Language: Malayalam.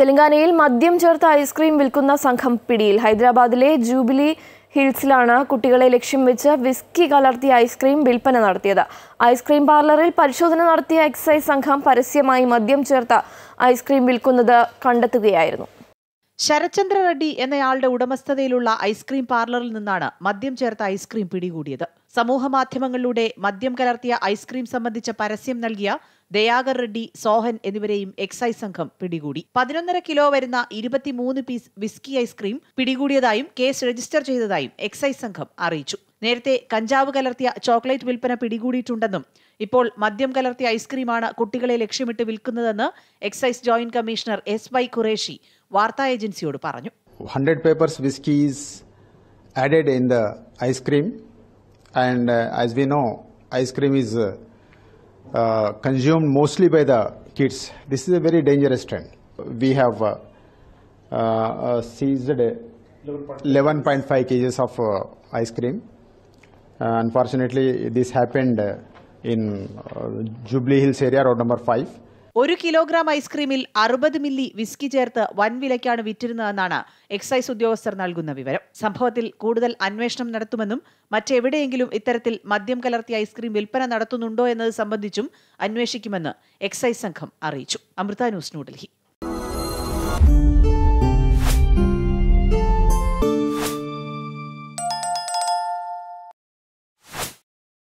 തെലങ്കാനയിൽ മദ്യം ചേർത്ത ഐസ്ക്രീം വിൽക്കുന്ന സംഘം പിടിയിൽ ഹൈദരാബാദിലെ ജൂബിലി ഹിൽസിലാണ് കുട്ടികളെ ലക്ഷ്യം വെച്ച് വിസ്കി കലർത്തിയ ഐസ്ക്രീം വിൽപ്പന നടത്തിയത് ഐസ്ക്രീം പാർലറിൽ പരിശോധന നടത്തിയ എക്സൈസ് സംഘം പരസ്യമായി മദ്യം ചേർത്ത ഐസ്ക്രീം വിൽക്കുന്നത് കണ്ടെത്തുകയായിരുന്നു ശരത്ചന്ദ്ര റെഡ്ഡി എന്നയാളുടെ ഉടമസ്ഥതയിലുള്ള ഐസ്ക്രീം പാർലറിൽ നിന്നാണ് മദ്യം ചേർത്ത ഐസ്ക്രീം പിടികൂടിയത് സമൂഹമാധ്യമങ്ങളിലൂടെ മദ്യം കലർത്തിയ ഐസ്ക്രീം സംബന്ധിച്ച പരസ്യം നൽകിയ ദയാകർ റെഡ്ഡി സോഹൻ എന്നിവരെയും എക്സൈസ് സംഘം പിടികൂടി പതിനൊന്നര കിലോ വരുന്ന ഇരുപത്തിമൂന്ന് പീസ് വിസ്കി ഐസ്ക്രീം പിടികൂടിയതായും കേസ് രജിസ്റ്റർ ചെയ്തതായും എക്സൈസ് സംഘം അറിയിച്ചു നേരത്തെ കഞ്ചാവ് കലർത്തിയ ചോക്ലേറ്റ് വിൽപ്പന പിടികൂടിയിട്ടുണ്ടെന്നും ഇപ്പോൾ മദ്യം കലർത്തിയ ഐസ്ക്രീമാണ് കുട്ടികളെ ലക്ഷ്യമിട്ട് വിൽക്കുന്നതെന്ന് excise joint commissioner S Y Qureshi വാർത്താ ഏജൻസിയോട് പറഞ്ഞു hundred papers whiskies added in the ice cream and as we know ice cream is consumed mostly by the kids this is a very dangerous trend we have seized eleven point 11.5 K of of ice cream unfortunately this happened in uh, hills area road number 5. ഒരു കിലോഗ്രാം ഐസ്ക്രീമിൽ അറുപത് മില്ലി വിസ്കി ചേർത്ത് വൻ വിലയ്ക്കാണ് വിറ്റിരുന്നതെന്നാണ് എക്സൈസ് ഉദ്യോഗസ്ഥർ നൽകുന്ന വിവരം സംഭവത്തിൽ കൂടുതൽ അന്വേഷണം നടത്തുമെന്നും മറ്റെവിടെയെങ്കിലും ഇത്തരത്തിൽ മദ്യം കലർത്തിയ ഐസ്ക്രീം വിൽപ്പന നടത്തുന്നുണ്ടോ എന്നത് സംബന്ധിച്ചും അന്വേഷിക്കുമെന്ന് എക്സൈസ് സംഘം അറിയിച്ചു അമൃത ന്യൂസ് ന്യൂഡൽഹി